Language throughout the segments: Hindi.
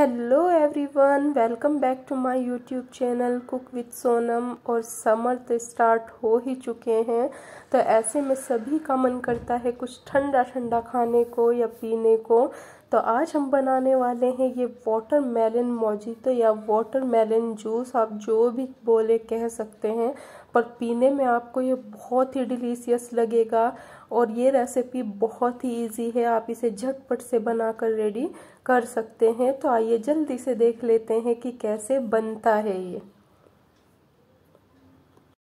hello everyone welcome back to my YouTube channel cook with Sonam और समर तो स्टार्ट हो ही चुके हैं तो ऐसे में सभी का मन करता है कुछ ठंडा ठंडा खाने को या पीने को तो आज हम बनाने वाले हैं ये वाटर मेलन तो या वाटर मेलन जूस आप जो भी बोले कह सकते हैं पर पीने में आपको ये बहुत ही डिलीशियस लगेगा और ये रेसिपी बहुत ही इजी है आप इसे झटपट से बनाकर रेडी कर सकते हैं तो आइए जल्दी से देख लेते हैं कि कैसे बनता है ये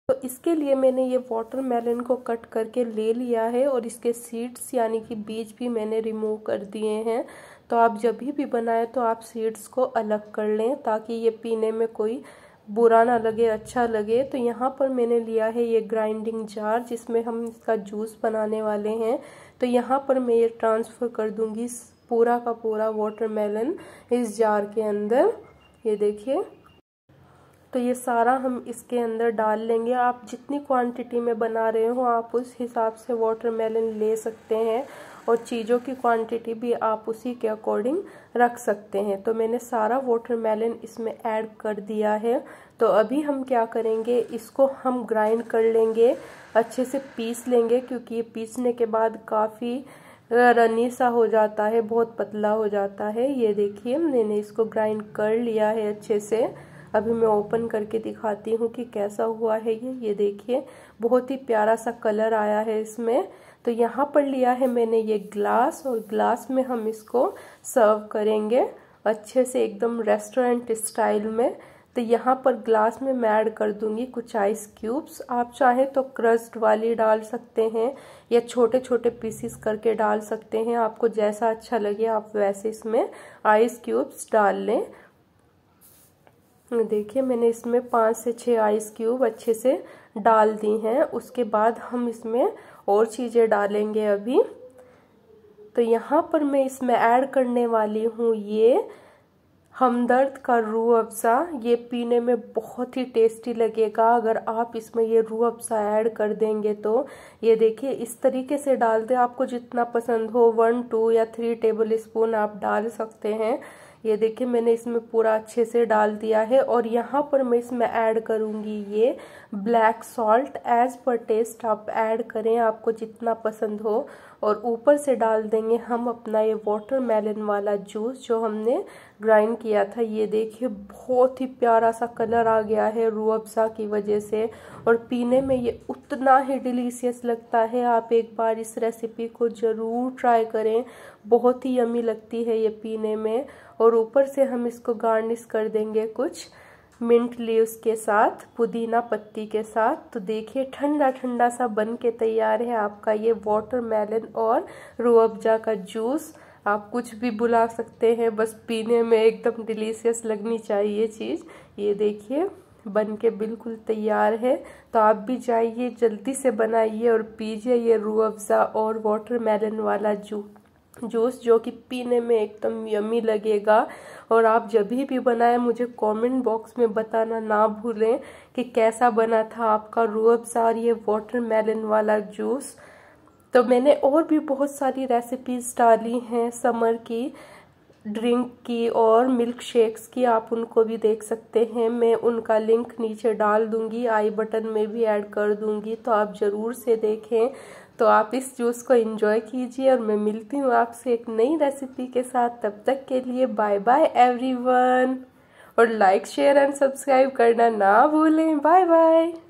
तो इसके लिए मैंने ये वाटर मेलन को कट करके ले लिया है और इसके सीड्स यानी कि बीज भी मैंने रिमूव कर दिए हैं तो आप जब भी बनाएं तो आप सीड्स को अलग कर लें ताकि ये पीने में कोई बुरा ना लगे अच्छा लगे तो यहाँ पर मैंने लिया है ये ग्राइंडिंग जार जिसमें हम इसका जूस बनाने वाले हैं तो यहाँ पर मैं ये ट्रांसफ़र कर दूँगी पूरा का पूरा वाटरमेलन इस जार के अंदर ये देखिए तो ये सारा हम इसके अंदर डाल लेंगे आप जितनी क्वांटिटी में बना रहे हो आप उस हिसाब से वाटरमेलन ले सकते हैं और चीज़ों की क्वांटिटी भी आप उसी के अकॉर्डिंग रख सकते हैं तो मैंने सारा वाटरमेलन इसमें ऐड कर दिया है तो अभी हम क्या करेंगे इसको हम ग्राइंड कर लेंगे अच्छे से पीस लेंगे क्योंकि ये पीसने के बाद काफ़ी रनी सा हो जाता है बहुत पतला हो जाता है ये देखिए मैंने इसको ग्राइंड कर लिया है अच्छे से अभी मैं ओपन करके दिखाती हूँ कि कैसा हुआ है ये ये देखिए बहुत ही प्यारा सा कलर आया है इसमें तो यहाँ पर लिया है मैंने ये ग्लास और ग्लास में हम इसको सर्व करेंगे अच्छे से एकदम रेस्टोरेंट स्टाइल में तो यहाँ पर ग्लास में मैं ऐड कर दूंगी कुछ आइस क्यूब्स आप चाहें तो क्रस्ट वाली डाल सकते हैं या छोटे छोटे पीसीस करके डाल सकते हैं आपको जैसा अच्छा लगे आप वैसे इसमें आइस क्यूब्स डाल लें देखिए मैंने इसमें पाँच से छः आइस क्यूब अच्छे से डाल दी हैं उसके बाद हम इसमें और चीज़ें डालेंगे अभी तो यहाँ पर मैं इसमें ऐड करने वाली हूँ ये हमदर्द का रूह अफ़ज़ा ये पीने में बहुत ही टेस्टी लगेगा अगर आप इसमें ये रू अफ़ज़ा ऐड कर देंगे तो ये देखिए इस तरीके से डाल दें आपको जितना पसंद हो वन टू या थ्री टेबल स्पून आप डाल सकते हैं ये देखिए मैंने इसमें पूरा अच्छे से डाल दिया है और यहाँ पर मैं इसमें ऐड करूँगी ये black salt as per taste आप ऐड करें आपको जितना पसंद हो और ऊपर से डाल देंगे हम अपना ये वाटर मेलन वाला जूस जो हमने ग्राइंड किया था ये देखिए बहुत ही प्यारा सा कलर आ गया है रू अफ्जा की वजह से और पीने में ये उतना ही डिलीशियस लगता है आप एक बार इस रेसिपी को ज़रूर ट्राई करें बहुत ही यमी लगती है ये पीने में और ऊपर से हम इसको गार्निश कर देंगे कुछ मिंट लीव्स के साथ पुदीना पत्ती के साथ तो देखिए ठंडा ठंडा सा बन के तैयार है आपका ये वाटरमेलन और रूअफ़ज़ा का जूस आप कुछ भी बुला सकते हैं बस पीने में एकदम डिलीशियस लगनी चाहिए चीज़ ये देखिए बन के बिल्कुल तैयार है तो आप भी जाइए जल्दी से बनाइए और पीजिए ये रूह अफ़ज़ा और वाटरमेलन वाला जूस जूस जो कि पीने में एकदम यमी लगेगा और आप जब भी बनाएं मुझे कमेंट बॉक्स में बताना ना भूलें कि कैसा बना था आपका रूअफ़ार ये वाटरमेलन वाला जूस तो मैंने और भी बहुत सारी रेसिपीज़ डाली हैं समर की ड्रिंक की और मिल्क शेक्स की आप उनको भी देख सकते हैं मैं उनका लिंक नीचे डाल दूंगी आई बटन में भी ऐड कर दूंगी तो आप ज़रूर से देखें तो आप इस जूस को इन्जॉय कीजिए और मैं मिलती हूँ आपसे एक नई रेसिपी के साथ तब तक के लिए बाय बाय एवरीवन और लाइक शेयर एंड सब्सक्राइब करना ना भूलें बाय बाय